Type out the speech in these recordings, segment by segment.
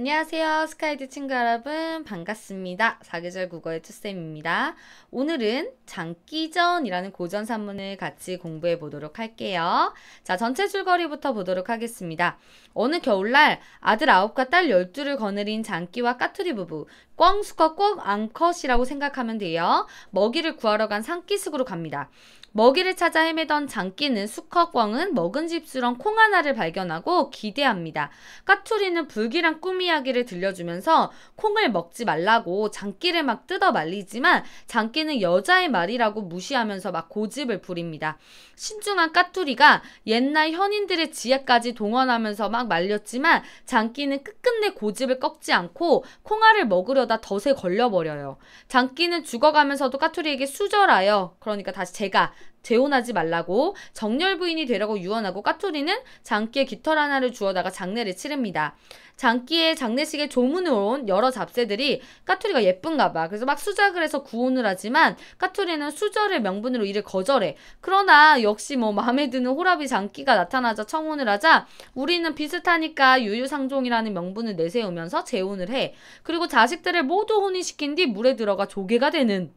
안녕하세요. 스카이드 친구 여러분 반갑습니다. 사계절 국어의 투쌤입니다. 오늘은 장기전이라는 고전 산문을 같이 공부해 보도록 할게요. 자, 전체 줄거리부터 보도록 하겠습니다. 어느 겨울날 아들 아홉과딸열두를 거느린 장기와 까투리 부부 꽝수컷 꽝앙컷이라고 생각하면 돼요. 먹이를 구하러 간 산기슭으로 갑니다. 먹이를 찾아 헤매던 장끼는 수컷광은 먹은 집수런 콩 하나를 발견하고 기대합니다. 까투리는 불길한 꿈 이야기를 들려주면서 콩을 먹지 말라고 장끼를 막 뜯어 말리지만 장끼는 여자의 말이라고 무시하면서 막 고집을 부립니다. 신중한 까투리가 옛날 현인들의 지혜까지 동원하면서 막 말렸지만 장끼는 끝끝내 고집을 꺾지 않고 콩알을 먹으려다 덫에 걸려버려요. 장끼는 죽어가면서도 까투리에게 수절하여 그러니까 다시 제가 재혼하지 말라고 정렬 부인이 되라고 유언하고 까투리는 장기에 깃털 하나를 주어다가 장례를 치릅니다. 장기의 장례식에 조문을 온 여러 잡새들이 까투리가 예쁜가 봐. 그래서 막 수작을 해서 구혼을 하지만 까투리는 수절의 명분으로 이를 거절해. 그러나 역시 뭐 마음에 드는 호라비 장기가 나타나자 청혼을 하자 우리는 비슷하니까 유유상종이라는 명분을 내세우면서 재혼을 해. 그리고 자식들을 모두 혼인시킨 뒤 물에 들어가 조개가 되는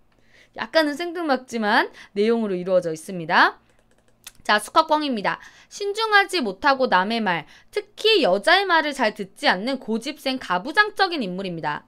약간은 생뚱맞지만 내용으로 이루어져 있습니다. 자, 수학광입니다. 신중하지 못하고 남의 말, 특히 여자의 말을 잘 듣지 않는 고집생 가부장적인 인물입니다.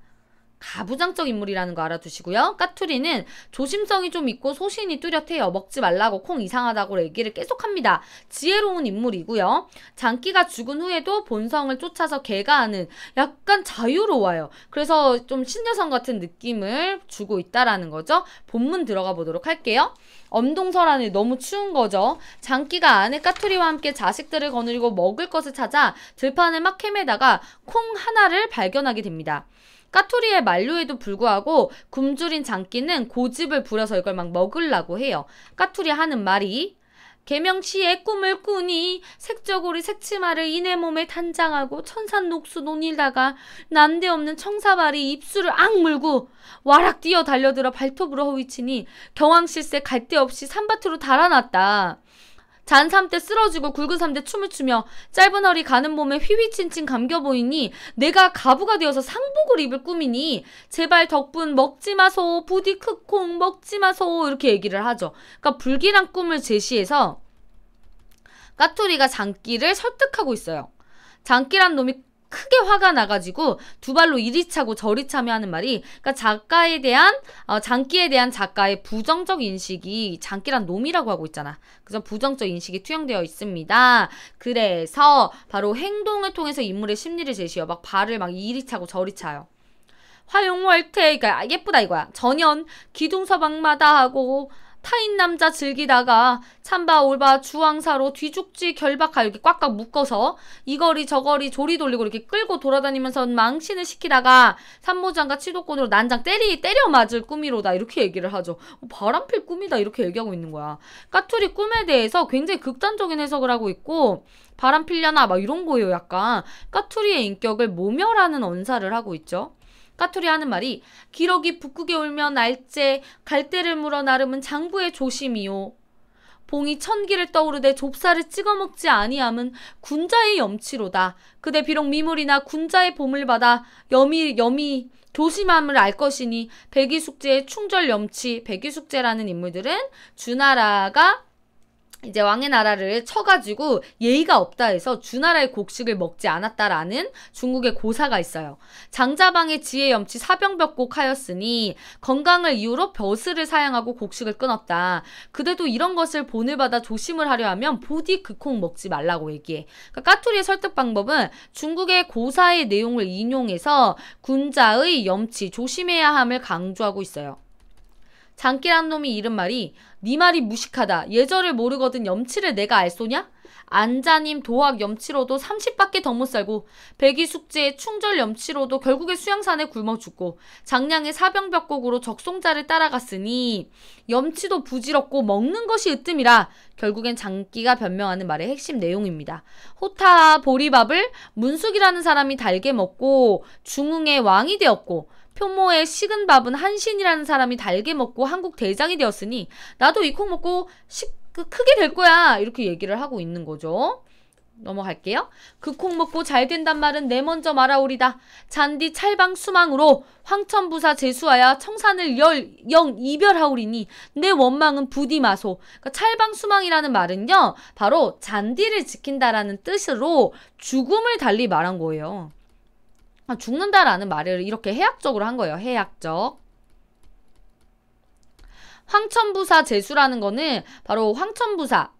가부장적 인물이라는 거 알아두시고요. 까투리는 조심성이 좀 있고 소신이 뚜렷해요. 먹지 말라고 콩 이상하다고 얘기를 계속합니다. 지혜로운 인물이고요. 장기가 죽은 후에도 본성을 쫓아서 개가하는 약간 자유로워요. 그래서 좀 신여성 같은 느낌을 주고 있다라는 거죠. 본문 들어가 보도록 할게요. 엄동설 안에 너무 추운 거죠. 장기가 아내 까투리와 함께 자식들을 거느리고 먹을 것을 찾아 들판에막 헤매다가 콩 하나를 발견하게 됩니다. 까투리의 만료에도 불구하고 굶주린 장기는 고집을 부려서 이걸 막 먹으려고 해요. 까투리 하는 말이 개명치의 꿈을 꾸니 색저고리 색치마를 이내 몸에 탄장하고 천산 녹수 논일다가 난데없는 청사발이 입술을 악물고 와락 뛰어 달려들어 발톱으로 허위치니 경황실세 갈데 없이 산밭으로 달아났다. 잔삼때 쓰러지고 굵은 삼대 춤을 추며 짧은 허리 가는 몸에 휘휘친친 감겨 보이니 내가 가부가 되어서 상복을 입을 꿈이니 제발 덕분 먹지 마소 부디 크콩 먹지 마소 이렇게 얘기를 하죠. 그러니까 불길한 꿈을 제시해서 까투리가 장끼를 설득하고 있어요. 장끼란 놈이 크게 화가 나가지고 두 발로 이리 차고 저리 차며 하는 말이 그러니까 작가에 대한 어, 장기에 대한 작가의 부정적 인식이 장기란 놈이라고 하고 있잖아. 그래서 부정적 인식이 투영되어 있습니다. 그래서 바로 행동을 통해서 인물의 심리를 제시해요. 막 발을 막 이리 차고 저리 차요. 화용월태 그러니까 예쁘다 이거야. 전연 기둥서방마다 하고 타인 남자 즐기다가 찬바 올바 주황사로 뒤죽지 결박하 이렇게 꽉꽉 묶어서 이거리 저거리 조리 돌리고 이렇게 끌고 돌아다니면서 망신을 시키다가 산모장과 치도권으로 난장 때리 때려 맞을 꿈이로다 이렇게 얘기를 하죠. 어, 바람필 꿈이다 이렇게 얘기하고 있는 거야. 까투리 꿈에 대해서 굉장히 극단적인 해석을 하고 있고 바람필려나 막 이런 거예요 약간 까투리의 인격을 모멸하는 언사를 하고 있죠. 까투리 하는 말이 기러기 북극에 울면 날째 갈대를 물어 나름은 장부의 조심이요. 봉이 천기를 떠오르되 좁쌀을 찍어먹지 아니함은 군자의 염치로다. 그대 비록 미물이나 군자의 봄을 받아 염이 염이 조심함을 알 것이니 백이숙제의 충절 염치 백이숙제라는 인물들은 주나라가 이제 왕의 나라를 쳐가지고 예의가 없다 해서 주나라의 곡식을 먹지 않았다라는 중국의 고사가 있어요. 장자방의 지혜 염치 사병벽곡 하였으니 건강을 이유로 벼슬을 사양하고 곡식을 끊었다. 그대도 이런 것을 본을 받아 조심을 하려 하면 보디 그콩 먹지 말라고 얘기해. 그러니까 까투리의 설득 방법은 중국의 고사의 내용을 인용해서 군자의 염치 조심해야 함을 강조하고 있어요. 장기란 놈이 이른 말이 네 말이 무식하다. 예절을 모르거든 염치를 내가 알 소냐? 안자님 도학 염치로도 30밖에 더 못 살고 백이 숙제의 충절 염치로도 결국에 수양산에 굶어 죽고 장량의 사병벽곡으로 적송자를 따라갔으니 염치도 부질없고 먹는 것이 으뜸이라 결국엔 장기가 변명하는 말의 핵심 내용입니다. 호타 보리밥을 문숙이라는 사람이 달게 먹고 중흥의 왕이 되었고 표모의 식은 밥은 한신이라는 사람이 달게 먹고 한국 대장이 되었으니 나도 이 콩 먹고 식 그 크게 될 거야 이렇게 얘기를 하고 있는 거죠. 넘어갈게요. 그 콩 먹고 잘 된단 말은 내 먼저 말아오리다. 잔디 찰방 수망으로 황천부사 제수하야 청산을 열, 영 이별하오리니 내 원망은 부디 마소. 그러니까 찰방 수망이라는 말은요. 바로 잔디를 지킨다라는 뜻으로 죽음을 달리 말한 거예요. 죽는다라는 말을 이렇게 해학적으로 한 거예요. 해학적. 황천부사 제수라는 거는 바로 황천부사.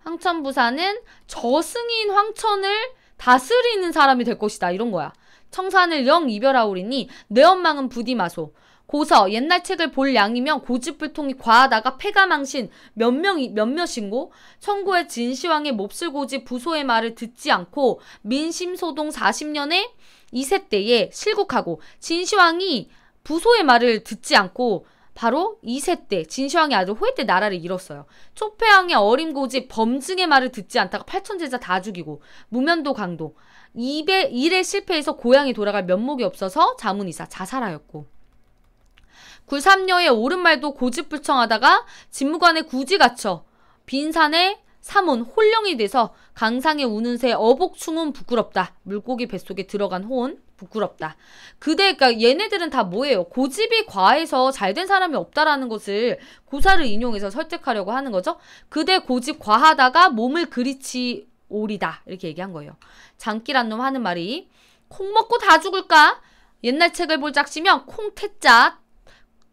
황천부사는 저승인 황천을 다스리는 사람이 될 것이다. 이런 거야. 청산을 영 이별하오리니 내엄망은 부디 마소. 고서 옛날 책을 볼 양이면 고집불통이 과하다가 폐가망신 몇 명이 몇몇인고 청구의 진시황의 몹쓸 고집 부소의 말을 듣지 않고 민심소동 40년에 2세 때에 실국하고 진시황이 부소의 말을 듣지 않고 바로 2세 때 진시황의 아들 호해 때 나라를 잃었어요. 초패왕의 어림고집 범증의 말을 듣지 않다가 팔천제자 다 죽이고 무면도 강도 입에 일에 실패해서 고향에 돌아갈 면목이 없어서 자문이사 자살하였고 굴삼녀의 오른말도 고집불청하다가 집무관에 굳이 갇혀 빈산에 사문 홀령이 돼서 강상에 우는 새 어복충은 부끄럽다. 물고기 뱃속에 들어간 혼 부끄럽다. 그대 그러니까 얘네들은 다 뭐예요? 고집이 과해서 잘 된 사람이 없다라는 것을 고사를 인용해서 설득하려고 하는 거죠. 그대 고집 과하다가 몸을 그리치 오리다 이렇게 얘기한 거예요. 장기란 놈 하는 말이 콩 먹고 다 죽을까? 옛날 책을 볼 짝시면 콩태자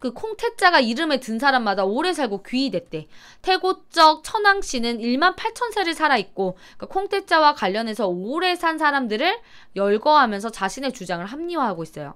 그 콩태자가 이름에 든 사람마다 오래 살고 귀이됐대. 태고적 천황씨는 1만 8천세를 살아있고 그 콩태자와 관련해서 오래 산 사람들을 열거하면서 자신의 주장을 합리화하고 있어요.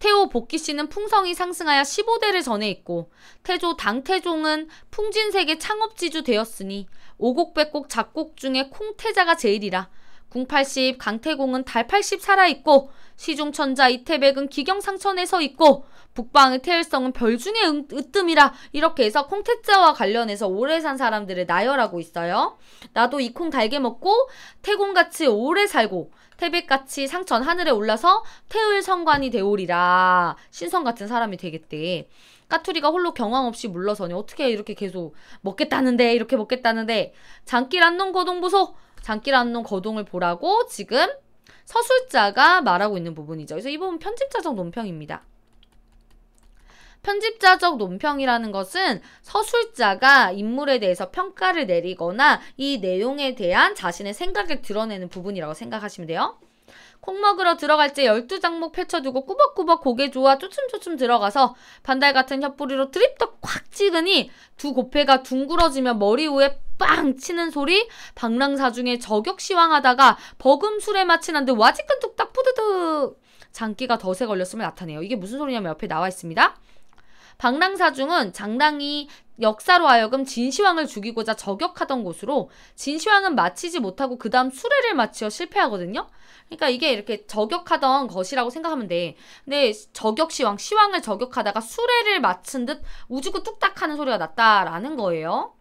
태호 복귀씨는 풍성이 상승하여 15대를 전해있고 태조 당태종은 풍진세계 창업지주 되었으니 오곡백곡 작곡 중에 콩태자가 제일이라 궁 80, 강태공은 달 80 살아있고 시중천자 이태백은 기경상천에서 있고 북방의 태일성은 별중의 으뜸이라 이렇게 해서 콩택자와 관련해서 오래 산 사람들을 나열하고 있어요. 나도 이 콩 달게 먹고 태공같이 오래 살고 태백같이 상천 하늘에 올라서 태울성관이 되오리라 신성 같은 사람이 되겠대. 까투리가 홀로 경황 없이 물러서니 어떻게 이렇게 계속 먹겠다는데 이렇게 먹겠다는데 장길 안농 거동보소 장길 안농 거동을 보라고 지금 서술자가 말하고 있는 부분이죠. 그래서 이 부분 편집자적 논평입니다. 편집자적 논평이라는 것은 서술자가 인물에 대해서 평가를 내리거나 이 내용에 대한 자신의 생각을 드러내는 부분이라고 생각하시면 돼요. 콩 먹으러 들어갈 때1 2 장목 펼쳐두고 꾸벅꾸벅 고개 조아 쪼춤쪼춤 들어가서 반달 같은 혀뿌리로 드립덕콱 찍으니 두고패가 둥그러지며 머리 위에 빵 치는 소리 방랑사중에 저격시황하다가 버금술에 마친한 듯 와지끈 뚝딱 푸드득 장기가 덫에 걸렸음을 나타내요. 이게 무슨 소리냐면 옆에 나와 있습니다. 방랑사중은 장당이 역사로 하여금 진시황을 죽이고자 저격하던 곳으로 진시황은 마치지 못하고 그 다음 수레를 마치어 실패하거든요. 그러니까 이게 이렇게 저격하던 것이라고 생각하면 돼. 근데 저격시황, 시황을 저격하다가 수레를 마친 듯 우주고 뚝딱하는 소리가 났다라는 거예요.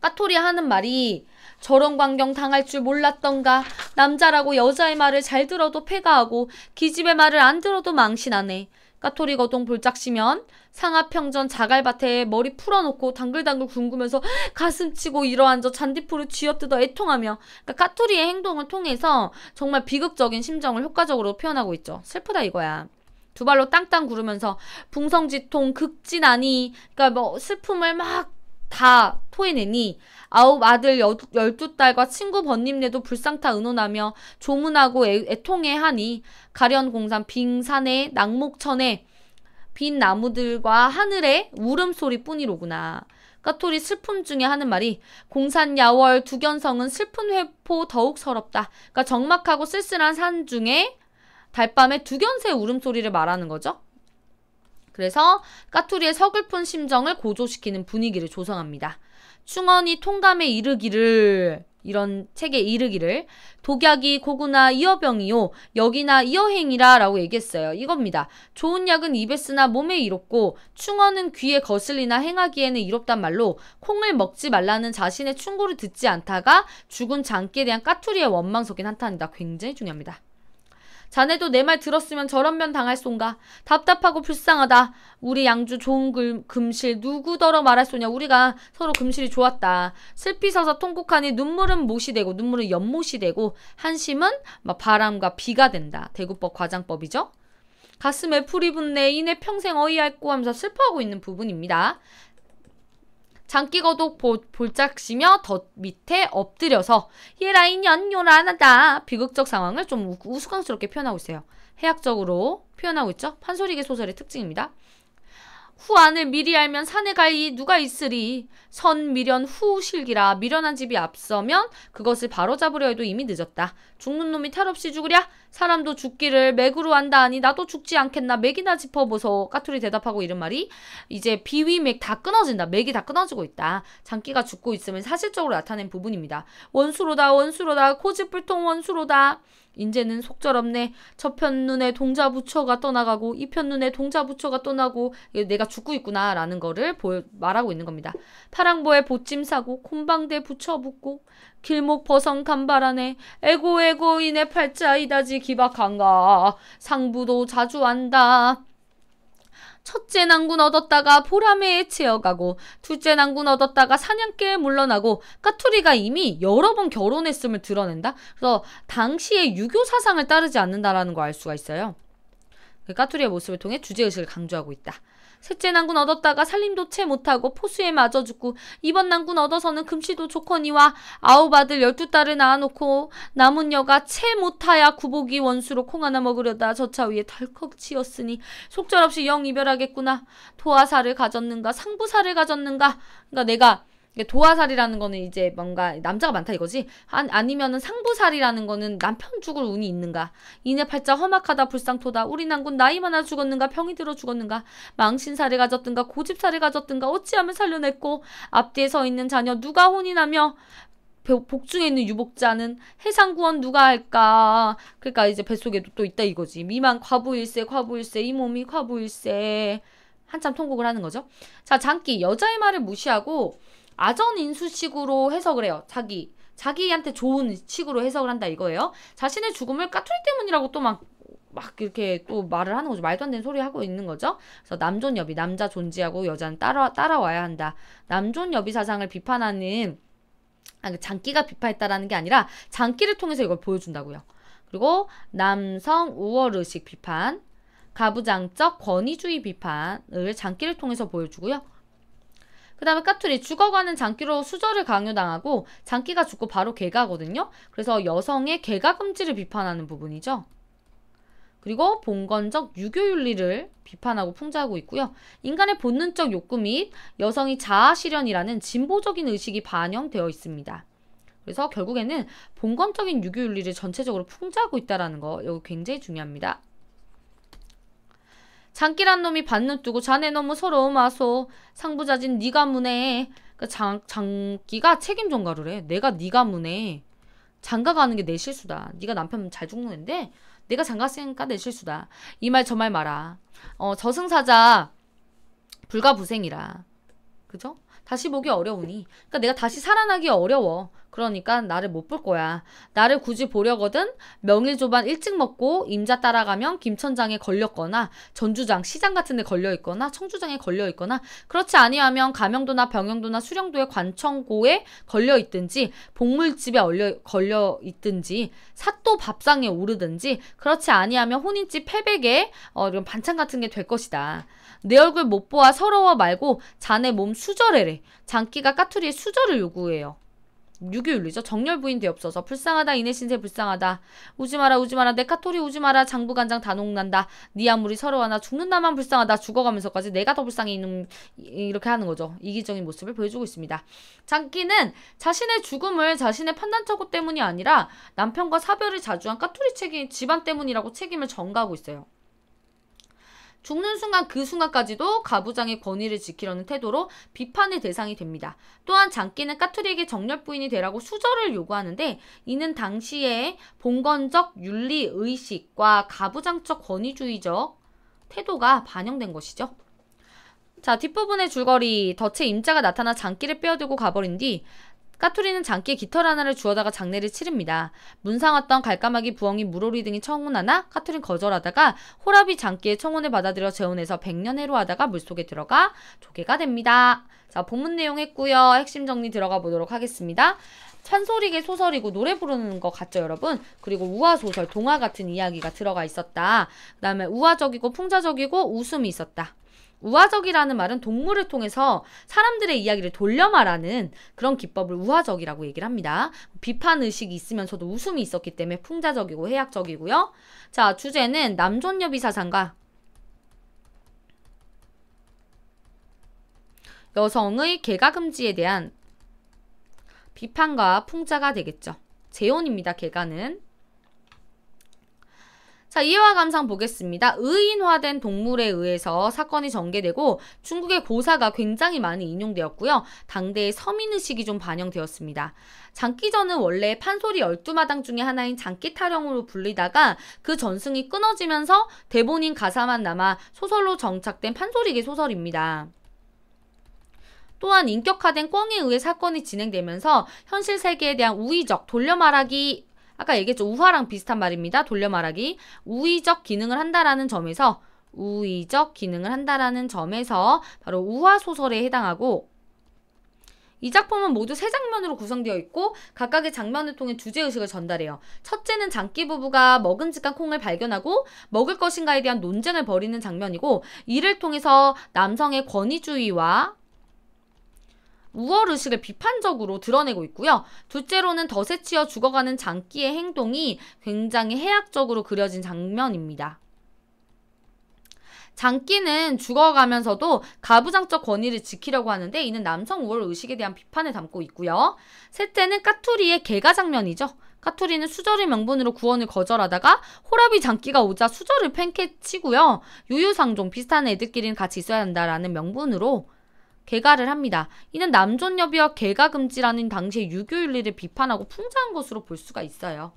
까토리 하는 말이 저런 광경 당할 줄 몰랐던가 남자라고 여자의 말을 잘 들어도 패가하고 기집의 말을 안 들어도 망신하네. 까토리 거동 볼짝시면 상하평전 자갈밭에 머리 풀어놓고 당글당글 굶으면서 가슴 치고 일어앉아 잔디풀을 쥐어뜯어 애통하며 그러니까 까토리의 행동을 통해서 정말 비극적인 심정을 효과적으로 표현하고 있죠. 슬프다 이거야. 두 발로 땅땅 구르면서 붕성지통 극진하니 그러니까 뭐 슬픔을 막다 토해내니 아홉 아들 열두 딸과 친구 번님네도 불상타 의논하며 조문하고 애, 통해 하니 가련공산 빙산에 낙목천에 빈 나무들과 하늘의 울음소리뿐이로구나. 까토리 슬픔 중에 하는 말이 공산 야월 두견성은 슬픈 회포 더욱 서럽다. 그러니까 적막하고 쓸쓸한 산 중에 달밤에 두견새 울음소리를 말하는 거죠. 그래서 까투리의 서글픈 심정을 고조시키는 분위기를 조성합니다. 충언이 통감에 이르기를 이런 책에 이르기를 독약이 고구나 이어병이요 여기나 이어행이라 라고 얘기했어요. 이겁니다. 좋은 약은 입에 쓰나 몸에 이롭고 충언은 귀에 거슬리나 행하기에는 이롭단 말로 콩을 먹지 말라는 자신의 충고를 듣지 않다가 죽은 장기에 대한 까투리의 원망 속인 한탄이다. 굉장히 중요합니다. 자네도 내 말 들었으면 저런 면 당할 쏜가. 답답하고 불쌍하다. 우리 양주 좋은 금, 금실 누구더러 말할 소냐. 우리가 서로 금실이 좋았다. 슬피 서서 통곡하니 눈물은 못이 되고 눈물은 연못이 되고 한심은 막 바람과 비가 된다. 대구법 과장법이죠. 가슴에 풀이 붙네 이내 평생 어이할꼬 하면서 슬퍼하고 있는 부분입니다. 장기거독 볼짝시며 덧 밑에 엎드려서 예라인연 요라하다 비극적 상황을 좀 우스꽝스럽게 표현하고 있어요. 해학적으로 표현하고 있죠. 판소리계 소설의 특징입니다. 후안을 미리 알면 산에 갈 이 누가 있으리 선 미련 후 실기라 미련한 집이 앞서면 그것을 바로잡으려 해도 이미 늦었다 죽는 놈이 탈 없이 죽으랴? 사람도 죽기를 맥으로 한다 하니 나도 죽지 않겠나 맥이나 짚어보소. 까투리 대답하고 이런 말이 이제 비위맥 다 끊어진다. 맥이 다 끊어지고 있다. 장기가 죽고 있으면 사실적으로 나타낸 부분입니다. 원수로다 원수로다 코지불통 원수로다. 인제는 속절없네. 저편 눈에 동자 부처가 떠나가고 이 편 눈에 동자 부처가 떠나고 내가 죽고 있구나라는 거를 보여, 말하고 있는 겁니다. 파랑보에 보찜 사고 콤방대 부처 붙고 길목 버성 간발하네 에고에고 인의 팔자 이다지 기박한가 상부도 자주 한다. 첫째 난군 얻었다가 보라매에 채어가고 둘째 난군 얻었다가 사냥개에 물러나고 까투리가 이미 여러 번 결혼했음을 드러낸다. 그래서 당시의 유교 사상을 따르지 않는다라는 거 알 수가 있어요. 그 까투리의 모습을 통해 주제의식을 강조하고 있다. 셋째 난군 얻었다가 살림도 채 못하고 포수에 맞아 죽고 이번 난군 얻어서는 금시도 조커니와 아홉 아들 열두 딸을 낳아놓고 남은 여가 채 못하야 구복이 원수로 콩 하나 먹으려다 저 차 위에 덜컥 치었으니 속절없이 영 이별하겠구나. 도화사를 가졌는가 상부사를 가졌는가 그러니까 내가 도화살이라는 거는 이제 뭔가 남자가 많다 이거지. 한, 아니면은 상부살이라는 거는 남편 죽을 운이 있는가. 이내 팔자 험악하다 불상토다. 우리 난군 나이 많아 죽었는가 병이 들어 죽었는가. 망신살을 가졌든가 고집살을 가졌든가 어찌하면 살려냈고 앞뒤에 서 있는 자녀 누가 혼이 나며 복중에 있는 유복자는 해상구원 누가 할까? 그러니까 이제 뱃속에도 또 있다 이거지. 미만 과부일세 과부일세 이 몸이 과부일세 한참 통곡을 하는 거죠. 자 장기 여자의 말을 무시하고 아전 인수식으로 해석을 해요. 자기 자기한테 좋은 식으로 해석을 한다 이거예요. 자신의 죽음을 까투리 때문이라고 또 막 막 이렇게 또 말을 하는 거죠. 말도 안 되는 소리 하고 있는 거죠. 그래서 남존여비, 남자 존재하고 여자는 따라, 따라와야 한다. 남존여비 사상을 비판하는, 아, 그 장기가 비판했다라는 게 아니라 장기를 통해서 이걸 보여준다고요. 그리고 남성 우월의식 비판, 가부장적 권위주의 비판을 장기를 통해서 보여주고요. 그 다음에 까투리 죽어가는 장기로 수저를 강요당하고 장기가 죽고 바로 개가거든요. 그래서 여성의 개가금지를 비판하는 부분이죠. 그리고 봉건적 유교윤리를 비판하고 풍자하고 있고요. 인간의 본능적 욕구 및 여성이 자아실현이라는 진보적인 의식이 반영되어 있습니다. 그래서 결국에는 봉건적인 유교윤리를 전체적으로 풍자하고 있다는 거 이거 굉장히 중요합니다. 장기란 놈이 반눈 뜨고 자네 너무 서러워 마소. 상부자진 니가 문해. 그 장, 장기가 책임 전가를 해. 내가 니가 문해. 장가 가는 게 내 실수다. 니가 남편 잘 죽는 앤데 내가 장가 갔으니까 내 실수다. 이 말 저 말 말아 어, 저승사자 불가부생이라. 그죠? 다시 보기 어려우니. 그니까 내가 다시 살아나기 어려워. 그러니까 나를 못 볼 거야. 나를 굳이 보려거든 명일 조반 일찍 먹고 임자 따라가면 김천장에 걸렸거나 전주장 시장 같은 데 걸려 있거나 청주장에 걸려 있거나 그렇지 아니하면 가명도나 병영도나 수령도의 관청고에 걸려 있든지 복물집에 얼려, 걸려 있든지 사또 밥상에 오르든지 그렇지 아니하면 혼인집 패백에 어, 이런 반찬 같은 게 될 것이다. 내 얼굴 못 보아 서러워 말고 자네 몸 수절해래. 장기가 까투리에 수절을 요구해요. 유교윤리죠. 정렬부인 되옵소서. 불쌍하다. 이내 신세 불쌍하다. 오지마라 오지마라 내 카토리 오지마라 장부간장 단옥난다. 네 아무리 서러워나 죽는다만 불쌍하다. 죽어가면서까지 내가 더 불쌍해 이놈 이렇게 하는 거죠. 이기적인 모습을 보여주고 있습니다. 장기는 자신의 죽음을 자신의 판단착오 때문이 아니라 남편과 사별을 자주한 카토리 책임 집안 때문이라고 책임을 전가하고 있어요. 죽는 순간 그 순간까지도 가부장의 권위를 지키려는 태도로 비판의 대상이 됩니다. 또한 장기는 까투리에게 정렬 부인이 되라고 수절을 요구하는데 이는 당시에 봉건적 윤리 의식과 가부장적 권위주의적 태도가 반영된 것이죠. 자 뒷부분의 줄거리 덫에 임자가 나타나 장기를 빼어들고 가버린 뒤 까투리는 장기에 깃털 하나를 주워다가 장례를 치릅니다. 문상 왔던 갈까마귀 부엉이 무로리 등이 청혼하나 까투린 거절하다가 호랍이 장기의 청혼을 받아들여 재혼해서 백년해로 하다가 물속에 들어가 조개가 됩니다. 자 본문 내용 했고요. 핵심 정리 들어가 보도록 하겠습니다. 찬소리계 소설이고 노래 부르는 것 같죠 여러분 그리고 우화소설 동화 같은 이야기가 들어가 있었다 그 다음에 우화적이고 풍자적이고 웃음이 있었다 우화적이라는 말은 동물을 통해서 사람들의 이야기를 돌려 말하는 그런 기법을 우화적이라고 얘기를 합니다. 비판 의식이 있으면서도 웃음이 있었기 때문에 풍자적이고 해학적이고요. 자, 주제는 남존여비 사상과 여성의 개가 금지에 대한 비판과 풍자가 되겠죠. 재혼입니다, 개가는. 자, 이해와 감상 보겠습니다. 의인화된 동물에 의해서 사건이 전개되고 중국의 고사가 굉장히 많이 인용되었고요. 당대의 서민의식이 좀 반영되었습니다. 장기전은 원래 판소리 12마당 중에 하나인 장기타령으로 불리다가 그 전승이 끊어지면서 대본인 가사만 남아 소설로 정착된 판소리계 소설입니다. 또한 인격화된 꿩에 의해 사건이 진행되면서 현실 세계에 대한 우의적 돌려말하기 아까 얘기했죠. 우화랑 비슷한 말입니다. 돌려 말하기. 우위적 기능을 한다라는 점에서 우위적 기능을 한다라는 점에서 바로 우화 소설에 해당하고 이 작품은 모두 세 장면으로 구성되어 있고 각각의 장면을 통해 주제의식을 전달해요. 첫째는 장기 부부가 먹은직한 콩을 발견하고 먹을 것인가에 대한 논쟁을 벌이는 장면이고 이를 통해서 남성의 권위주의와 우월의식을 비판적으로 드러내고 있고요. 둘째로는 덫에치여 죽어가는 장기의 행동이 굉장히 해악적으로 그려진 장면입니다. 장기는 죽어가면서도 가부장적 권위를 지키려고 하는데 이는 남성 우월 의식에 대한 비판을 담고 있고요. 셋째는 까투리의 개가 장면이죠. 까투리는 수저를 명분으로 구원을 거절하다가 호랍이 장기가 오자 수저를 팽개치고요. 유유상종 비슷한 애들끼리는 같이 있어야 한다라는 명분으로 개가를 합니다. 이는 남존여비와 개가 금지라는 당시의 유교윤리를 비판하고 풍자한 것으로 볼 수가 있어요.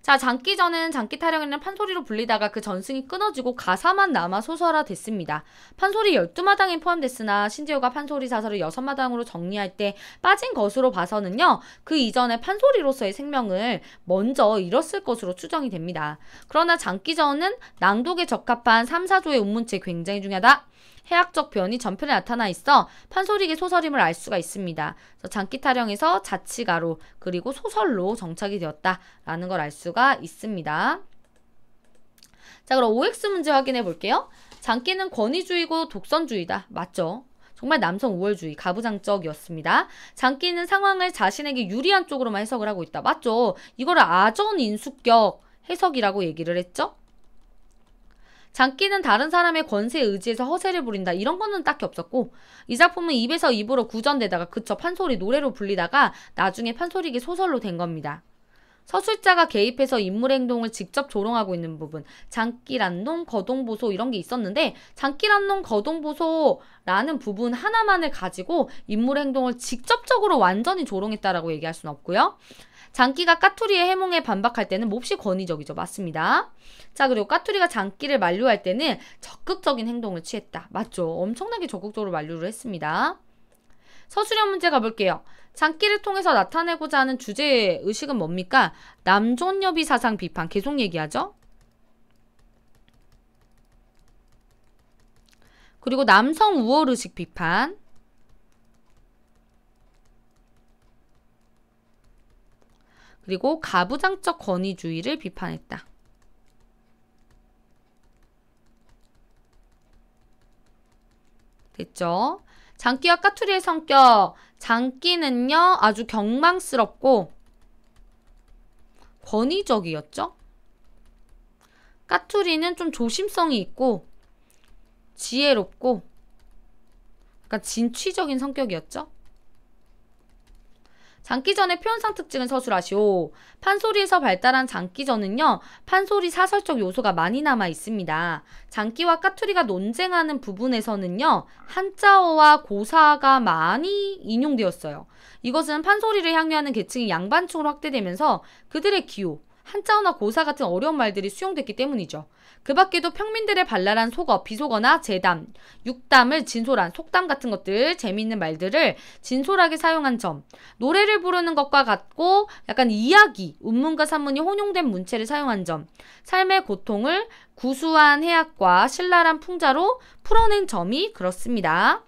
자, 장기전은 장기 타령에는 판소리로 불리다가 그 전승이 끊어지고 가사만 남아 소설화 됐습니다. 판소리 12마당에 포함됐으나 신지호가 판소리 사설을 6마당으로 정리할 때 빠진 것으로 봐서는요, 그 이전에 판소리로서의 생명을 먼저 잃었을 것으로 추정이 됩니다. 그러나 장기전은 낭독에 적합한 3, 사조의 운문체 굉장히 중요하다. 해학적 표현이 전편에 나타나 있어 판소리계 소설임을 알 수가 있습니다. 장기 타령에서 자치가로 그리고 소설로 정착이 되었다라는 걸 알 수가 있습니다. 자 그럼 OX 문제 확인해 볼게요. 장기는 권위주의고 독선주의다. 맞죠? 정말 남성 우월주의, 가부장적이었습니다. 장기는 상황을 자신에게 유리한 쪽으로만 해석을 하고 있다. 맞죠? 이거를 아전인수격 해석이라고 얘기를 했죠? 장기는 다른 사람의 권세의지에서 허세를 부린다 이런 거는 딱히 없었고 이 작품은 입에서 입으로 구전되다가 그쳐 판소리 노래로 불리다가 나중에 판소리기 소설로 된 겁니다. 서술자가 개입해서 인물 행동을 직접 조롱하고 있는 부분 장기란농 거동보소 이런 게 있었는데 장기란농 거동보소라는 부분 하나만을 가지고 인물 행동을 직접적으로 완전히 조롱했다라고 얘기할 수는 없고요. 장기가 까투리의 해몽에 반박할 때는 몹시 권위적이죠. 맞습니다. 자, 그리고 까투리가 장기를 만류할 때는 적극적인 행동을 취했다. 맞죠? 엄청나게 적극적으로 만류를 했습니다. 서술형 문제 가볼게요. 장기를 통해서 나타내고자 하는 주제의 의식은 뭡니까? 남존여비 사상 비판. 계속 얘기하죠? 그리고 남성 우월의식 비판. 그리고 가부장적 권위주의를 비판했다. 됐죠? 장기와 까투리의 성격. 장기는요, 아주 경망스럽고 권위적이었죠? 까투리는 좀 조심성이 있고 지혜롭고 약간 그러니까 진취적인 성격이었죠? 장기전의 표현상 특징은 서술하시오. 판소리에서 발달한 장기전은요. 판소리 사설적 요소가 많이 남아 있습니다. 장기와 까투리가 논쟁하는 부분에서는요. 한자어와 고사가 많이 인용되었어요. 이것은 판소리를 향유하는 계층이 양반층으로 확대되면서 그들의 기호, 한자어나 고사 같은 어려운 말들이 수용됐기 때문이죠. 그 밖에도 평민들의 발랄한 속어, 비속어나 재담, 육담을 진솔한, 속담 같은 것들, 재미있는 말들을 진솔하게 사용한 점, 노래를 부르는 것과 같고 약간 이야기, 운문과 산문이 혼용된 문체를 사용한 점, 삶의 고통을 구수한 해학과 신랄한 풍자로 풀어낸 점이 그렇습니다.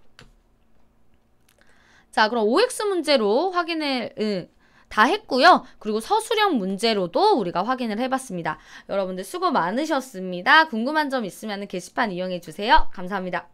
자, 그럼 OX 문제로 확인해, 으, 다 했고요. 그리고 서술형 문제로도 우리가 확인을 해봤습니다. 여러분들 수고 많으셨습니다. 궁금한 점 있으면 게시판 이용해주세요. 감사합니다.